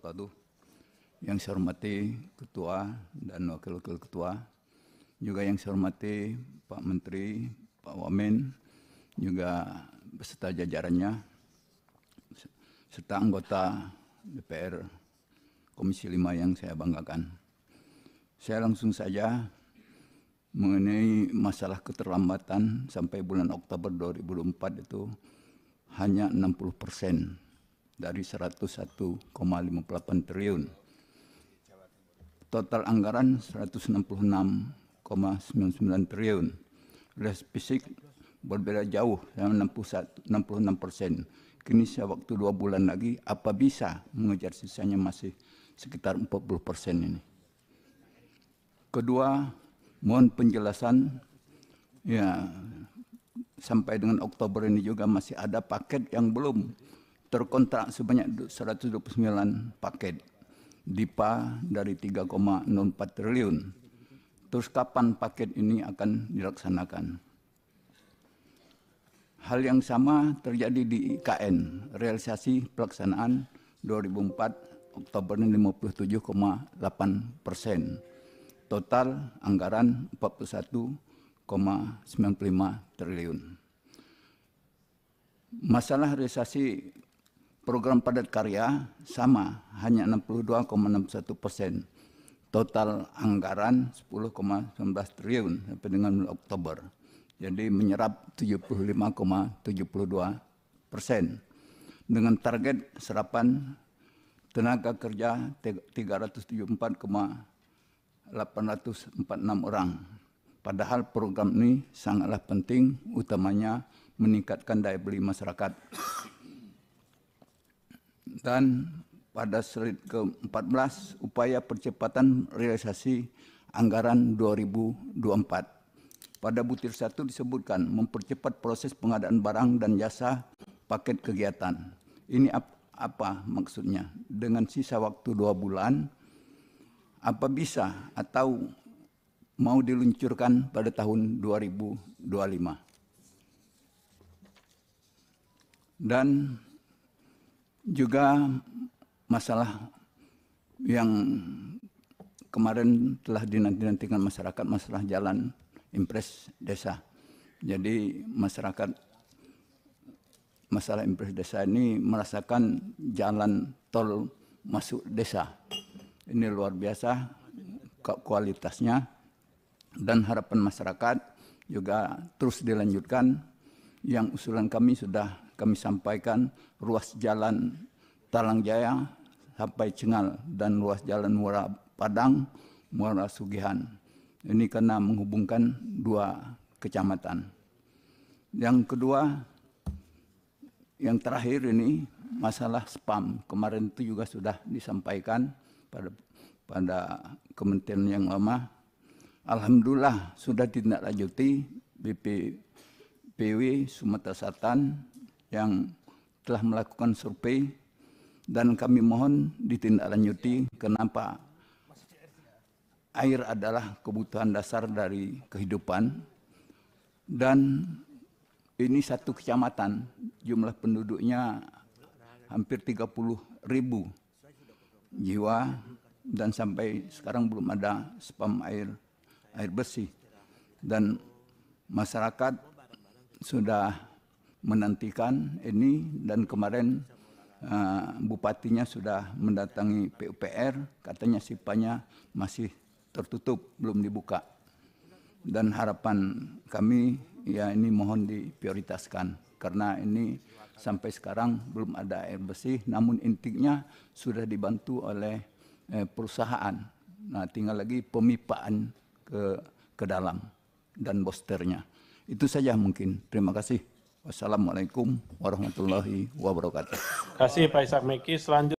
wabarakatuh. Yang saya hormati Ketua dan Wakil-Wakil Ketua, juga yang saya hormati Pak Menteri, Pak Wamen, juga beserta jajarannya, serta anggota DPR Komisi 5 yang saya banggakan. Saya langsung saja mengenai masalah keterlambatan sampai bulan Oktober 2004 itu hanya 60 persen dari 101,58 triliun. Total anggaran 166,99 triliun. Les fisik berbeda jauh yang 61, 66 persen. Kini saya waktu dua bulan lagi, apa bisa mengejar sisanya masih sekitar 40 persen ini. Kedua, mohon penjelasan ya sampai dengan Oktober ini juga masih ada paket yang belum terkontrak sebanyak 129 paket DIPA dari 3,04 triliun. Terus kapan paket ini akan dilaksanakan? Hal yang sama terjadi di IKN, realisasi pelaksanaan 2004 Oktober 57,8 persen. Total anggaran 41,95 triliun. Masalah realisasi Program padat karya sama, hanya 62,61 persen. Total anggaran 10,19 triliun sampai dengan Oktober. Jadi menyerap 75,72 persen. Dengan target serapan tenaga kerja 374,846 orang. Padahal program ini sangatlah penting, utamanya meningkatkan daya beli masyarakat dan pada slide ke-14 upaya percepatan realisasi anggaran 2024. Pada butir satu disebutkan mempercepat proses pengadaan barang dan jasa paket kegiatan. Ini ap apa maksudnya? Dengan sisa waktu dua bulan, apa bisa atau mau diluncurkan pada tahun 2025? Dan juga masalah yang kemarin telah dinantikan masyarakat masalah jalan impres desa. Jadi masyarakat masalah impres desa ini merasakan jalan tol masuk desa. Ini luar biasa kualitasnya dan harapan masyarakat juga terus dilanjutkan. Yang usulan kami sudah kami sampaikan ruas jalan Talang Jaya sampai Cengal dan ruas jalan Muara Padang, Muara Sugihan. Ini karena menghubungkan dua kecamatan. Yang kedua, yang terakhir ini masalah spam. Kemarin itu juga sudah disampaikan pada pada kementerian yang lama. Alhamdulillah sudah ditindaklanjuti PW Sumatera Selatan yang telah melakukan survei dan kami mohon ditindaklanjuti kenapa air adalah kebutuhan dasar dari kehidupan dan ini satu kecamatan jumlah penduduknya hampir 30 ribu jiwa dan sampai sekarang belum ada spam air air bersih dan masyarakat sudah menantikan ini dan kemarin uh, bupatinya sudah mendatangi PUPR katanya sipanya masih tertutup belum dibuka dan harapan kami ya ini mohon diprioritaskan karena ini sampai sekarang belum ada air bersih namun intinya sudah dibantu oleh eh, perusahaan nah tinggal lagi pemipaan ke ke dalam dan bosternya itu saja mungkin terima kasih Wassalamualaikum warahmatullahi wabarakatuh. Terima kasih Pak Isak Meki. Selanjutnya